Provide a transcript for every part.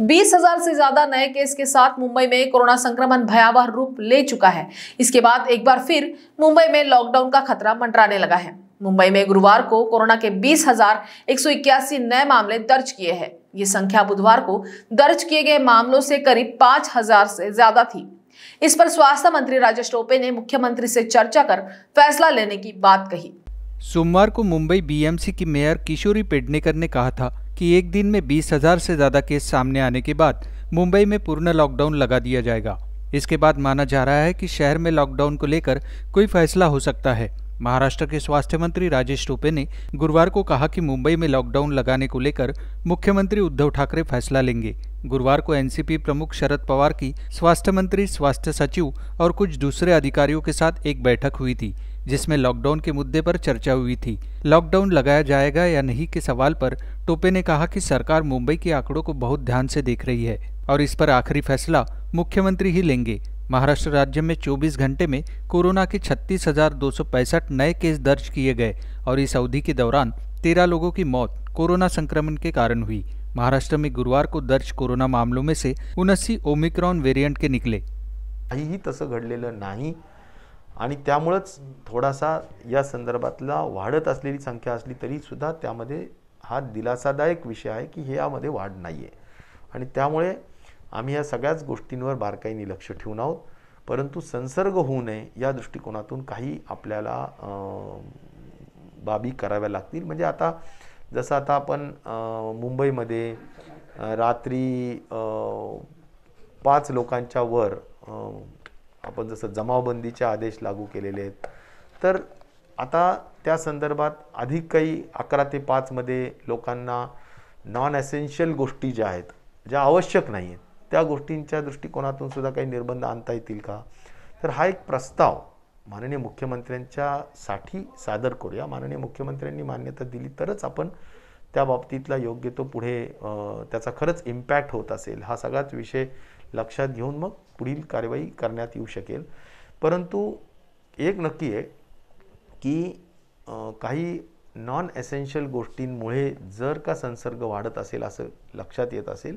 बीस हजार से ज्यादा नए केस के साथ मुंबई में कोरोना संक्रमण भयावह रूप ले चुका है इसके बाद एक बार फिर मुंबई में लॉकडाउन का खतरा मंडराने लगा है मुंबई में गुरुवार को कोरोना के बीस हजार एक सौ इक्यासी नए मामले दर्ज किए हैं ये संख्या बुधवार को दर्ज किए गए मामलों से करीब पांच हजार से ज्यादा थी इस पर स्वास्थ्य मंत्री राजेश टोपे ने मुख्यमंत्री से चर्चा कर फैसला लेने की बात कही सोमवार को मुंबई बीएमसी की मेयर किशोरी पेडनेकर ने कहा था कि एक दिन में बीस हजार से ज़्यादा केस सामने आने के बाद मुंबई में पूर्ण लॉकडाउन लगा दिया जाएगा इसके बाद माना जा रहा है कि शहर में लॉकडाउन को लेकर कोई फैसला हो सकता है महाराष्ट्र के स्वास्थ्य मंत्री राजेश टोपे ने गुरुवार को कहा कि मुंबई में लॉकडाउन लगाने को लेकर मुख्यमंत्री उद्धव ठाकरे फैसला लेंगे गुरुवार को एनसीपी प्रमुख शरद पवार की स्वास्थ्य मंत्री स्वास्थ्य सचिव और कुछ दूसरे अधिकारियों के साथ एक बैठक हुई थी जिसमें लॉकडाउन के मुद्दे पर चर्चा हुई थी लॉकडाउन लगाया जाएगा या नहीं के सवाल पर टोपे ने कहा कि सरकार मुंबई के आंकड़ों को बहुत ध्यान से देख रही है और इस पर आखिरी फैसला मुख्यमंत्री ही लेंगे महाराष्ट्र राज्य में 24 घंटे में कोरोना के छत्तीस नए केस दर्ज किए गए और इस अवधि के दौरान तेरह लोगों की मौत कोरोना संक्रमण के कारण हुई महाराष्ट्र में गुरुवार को दर्ज कोरोना मामलों में से उनसी ओमिक्रॉन वेरियंट के निकले ही तस घडलेलं नहीं आणि त्यामुळंच थोडासा या संदर्भातला वाढत असलेली संख्या असली तरीसुद्धा त्यामध्ये हा दिलासादायक विषय आहे की हे यामध्ये वाढ नाही आहे आणि त्यामुळे आम्ही या सगळ्याच गोष्टींवर बारकाईने लक्ष ठेवून आहोत परंतु संसर्ग होऊ नये या दृष्टिकोनातून काही आपल्याला बाबी कराव्या लागतील म्हणजे आता जसं आता आपण मुंबईमध्ये रात्री पाच लोकांच्या वर आपण जसं जमावबंदीचे आदेश लागू केलेले आहेत तर आता त्या संदर्भात अधिक काही अकरा ते पाचमध्ये लोकांना नॉन एसेन्शियल गोष्टी ज्या आहेत ज्या आवश्यक नाही आहेत त्या गोष्टींच्या दृष्टिकोनातून सुद्धा काही निर्बंध आणता येतील का तर हा एक प्रस्ताव माननीय मुख्यमंत्र्यांच्यासाठी सादर करूया माननीय मुख्यमंत्र्यांनी मान्यता दिली तरच आपण त्या बाबतीतला योग्य तो पुढे त्याचा खरंच इम्पॅक्ट होत असेल हा सगळाच विषय लक्षात घेऊन मग पुढील कारवाई करण्यात येऊ शकेल परंतु एक नक्की आहे की काही नॉन एसेन्शियल गोष्टींमुळे जर का संसर्ग वाढत असेल असं लक्षात येत असेल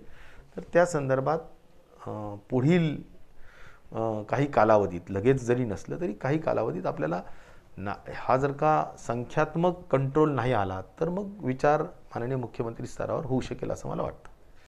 तर त्या संदर्भात पुढील काही कालावधीत लगेच जरी नसलं तरी काही कालावधीत आपल्याला ना हा जर का संख्यात्मक कंट्रोल नाही आला तर मग विचार माननीय मुख्यमंत्री स्तरावर होऊ शकेल असं मला वाटतं